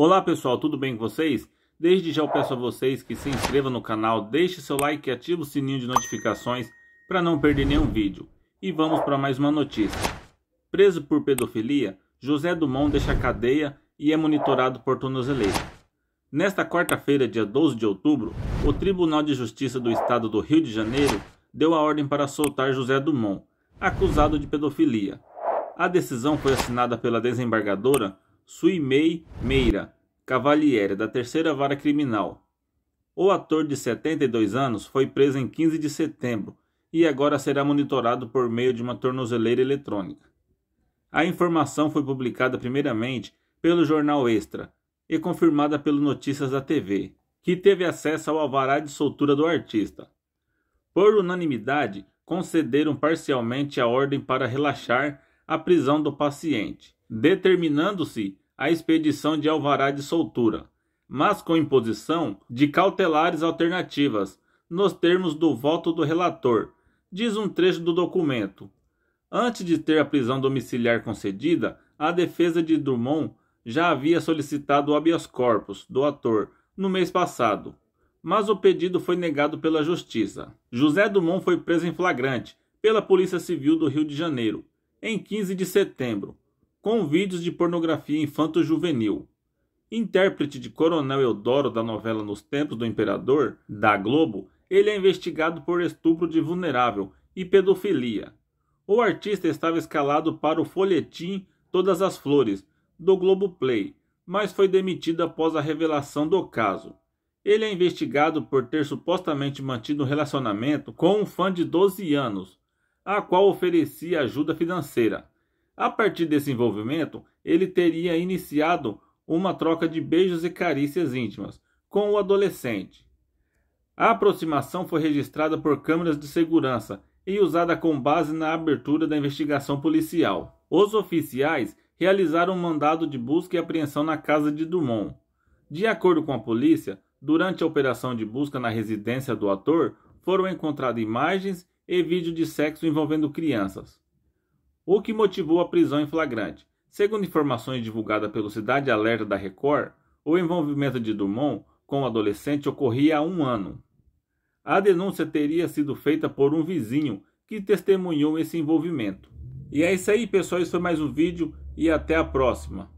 Olá pessoal, tudo bem com vocês? Desde já eu peço a vocês que se inscrevam no canal, deixe seu like e ative o sininho de notificações para não perder nenhum vídeo. E vamos para mais uma notícia. Preso por pedofilia, José Dumont deixa a cadeia e é monitorado por tornozeleira. Nesta quarta-feira, dia 12 de outubro, o Tribunal de Justiça do Estado do Rio de Janeiro deu a ordem para soltar José Dumont, acusado de pedofilia. A decisão foi assinada pela desembargadora Suimei Meira, cavaliere da Terceira Vara Criminal. O ator de 72 anos foi preso em 15 de setembro e agora será monitorado por meio de uma tornozeleira eletrônica. A informação foi publicada primeiramente pelo jornal Extra e confirmada pelo Notícias da TV, que teve acesso ao alvará de soltura do artista. Por unanimidade, concederam parcialmente a ordem para relaxar a prisão do paciente, determinando-se a expedição de alvará de soltura, mas com imposição de cautelares alternativas, nos termos do voto do relator, diz um trecho do documento. Antes de ter a prisão domiciliar concedida, a defesa de Drummond já havia solicitado o habeas corpus do ator no mês passado, mas o pedido foi negado pela justiça. José Drummond foi preso em flagrante pela Polícia Civil do Rio de Janeiro em 15 de setembro com vídeos de pornografia infanto-juvenil. Intérprete de Coronel Eudoro da novela Nos Tempos do Imperador, da Globo, ele é investigado por estupro de vulnerável e pedofilia. O artista estava escalado para o folhetim Todas as Flores, do Globo Play, mas foi demitido após a revelação do caso. Ele é investigado por ter supostamente mantido um relacionamento com um fã de 12 anos, a qual oferecia ajuda financeira a partir desse envolvimento, ele teria iniciado uma troca de beijos e carícias íntimas com o adolescente. A aproximação foi registrada por câmeras de segurança e usada com base na abertura da investigação policial. Os oficiais realizaram um mandado de busca e apreensão na casa de Dumont. De acordo com a polícia, durante a operação de busca na residência do ator, foram encontradas imagens e vídeo de sexo envolvendo crianças o que motivou a prisão em flagrante. Segundo informações divulgadas pelo Cidade Alerta da Record, o envolvimento de Dumont com o adolescente ocorria há um ano. A denúncia teria sido feita por um vizinho que testemunhou esse envolvimento. E é isso aí, pessoal. Isso foi mais um vídeo e até a próxima.